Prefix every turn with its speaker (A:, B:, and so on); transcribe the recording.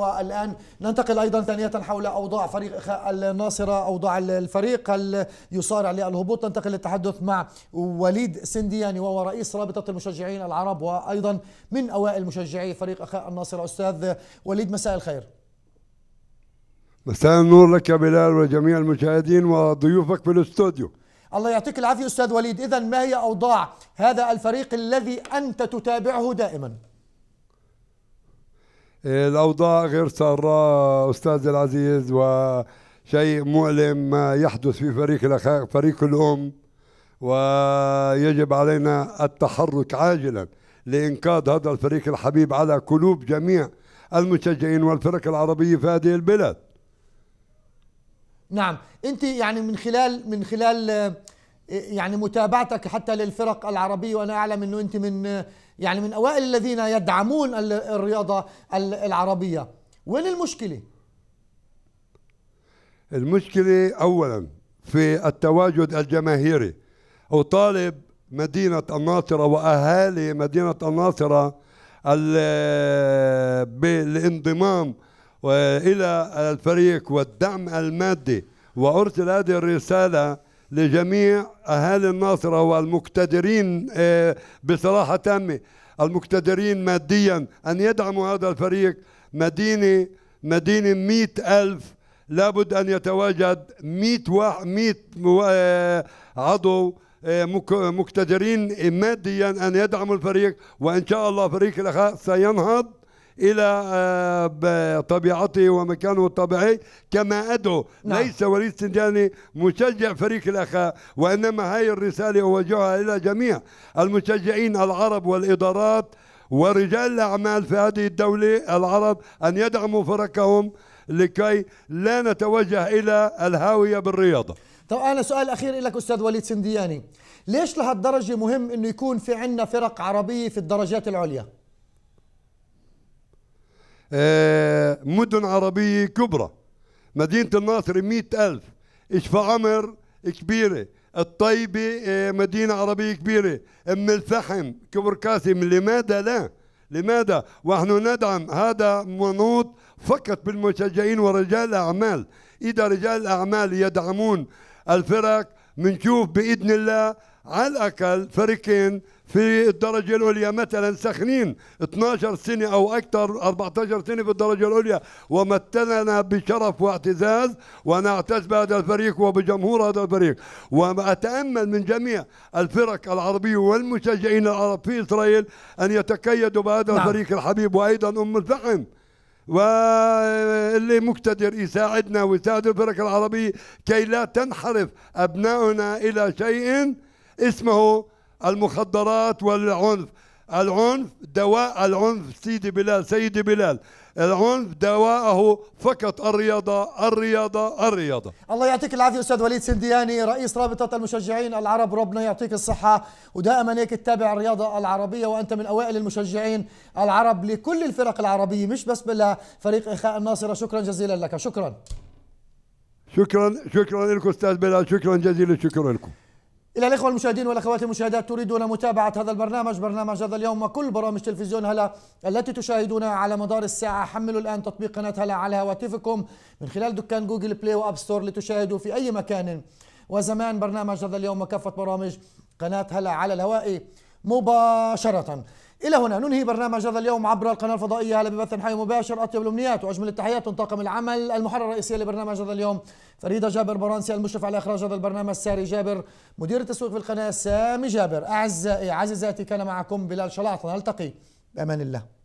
A: والآن ننتقل أيضا ثانية حول أوضاع فريق الناصرة أوضاع الفريق يصارع للهبوط ننتقل للتحدث مع وليد سندياني وهو رئيس رابطة المشجعين العرب وأيضا من أوائل مشجعي فريق أخاء الناصرة أستاذ وليد مساء الخير
B: مساء النور لك يا بلال وجميع المشاهدين وضيوفك في الاستوديو
A: الله يعطيك العافية أستاذ وليد إذا ما هي أوضاع هذا الفريق الذي أنت تتابعه دائماً
B: الأوضاع غير سارة أستاذي العزيز وشيء مؤلم ما يحدث في فريق الأخ... فريق الأم ويجب علينا التحرك عاجلا لإنقاذ هذا الفريق الحبيب على قلوب جميع المشجعين والفرق العربية في هذه البلاد
A: نعم أنت يعني من خلال من خلال آه، يعني متابعتك حتى للفرق العربية وأنا أعلم أنه أنت من آه، يعني من اوائل الذين يدعمون الرياضه العربيه وين المشكله
B: المشكله اولا في التواجد الجماهيري اطالب مدينه الناصره واهالي مدينه الناصره بالانضمام الى الفريق والدعم المادي وارسل هذه الرساله لجميع أهالي الناصرة والمقتدرين آه، بصراحة تامة المقتدرين ماديا أن يدعموا هذا الفريق مدينة مدينة مئة ألف لابد أن يتواجد مئة واحد مئة آه، عضو آه، مقتدرين ماديا أن يدعموا الفريق وإن شاء الله فريق الأخاء سينهض إلى آه، طبيعته ومكانه الطبيعي كما أدعو نعم. ليس وليد سنجاني مشجع فريق الأخاء وإنما هاي الرسالة أوجهها إلى جميع المشجعين العرب والإدارات ورجال الأعمال في هذه الدولة العرب أن يدعموا
A: فرقهم لكي لا نتوجه إلى الهاوية بالرياضة طب أنا سؤال أخير لك أستاذ وليد سندياني ليش لهالدرجة مهم أنه يكون في عندنا فرق عربية في الدرجات العليا؟
B: آه، مدن عربية كبرى مدينة الناصر مئة ألف إشفى عمر كبيرة الطيبة آه، مدينة عربية كبيرة أم الفحم كبر قاسم لماذا لا لماذا ونحن ندعم هذا منوط فقط بالمشجعين ورجال الأعمال إذا رجال الأعمال يدعمون الفرق منشوف بإذن الله على الاقل فريقين في الدرجه العليا مثلا سخنين 12 سنه او اكثر 14 سنه في الدرجه العليا ومثلنا بشرف واعتزاز وانا اعتز بهذا الفريق وبجمهور هذا الفريق واتامل من جميع الفرق العربيه والمشجعين العرب في اسرائيل ان يتكيدوا بهذا نعم. الفريق الحبيب وايضا ام الفحم واللي مقتدر يساعدنا ويساعد الفرق العربيه كي لا تنحرف ابنائنا الى شيء اسمه المخدرات والعنف العنف دواء العنف سيدي بلال سيدي بلال العنف دواءه
A: فقط الرياضة
B: الرياضة الرياضة
A: الله يعطيك العافية أستاذ وليد سندياني رئيس رابطة المشجعين العرب ربنا يعطيك الصحة ودائما هيك تتابع الرياضة العربية وأنت من أوائل المشجعين العرب لكل الفرق العربية مش بس لفريق إخاء الناصرة شكرا جزيلا لك شكرا
B: شكرا شكرا لكم أستاذ بلال شكرا جزيلا شكرا لكم
A: إلى الإخوة المشاهدين والأخوات المشاهدات تريدون متابعة هذا البرنامج برنامج هذا اليوم وكل برامج تلفزيون هلا التي تشاهدونها على مدار الساعة حملوا الآن تطبيق قناة هلا على هواتفكم من خلال دكان جوجل بلاي وأب ستور لتشاهدوا في أي مكان وزمان برنامج هذا اليوم وكافة برامج قناة هلا على الهواء مباشرة إلى هنا ننهي برنامج هذا اليوم عبر القناة الفضائية على ببث حي مباشر أطيب الأمنيات وأجمل التحيات من طاقم العمل المحرر الرئيسي لبرنامج هذا اليوم فريدة جابر برانسي المشرف على إخراج هذا البرنامج ساري جابر مدير التسويق في القناة سامي جابر أعزائي عزيزاتي كان معكم بلال شلاطة نلتقي بأمان الله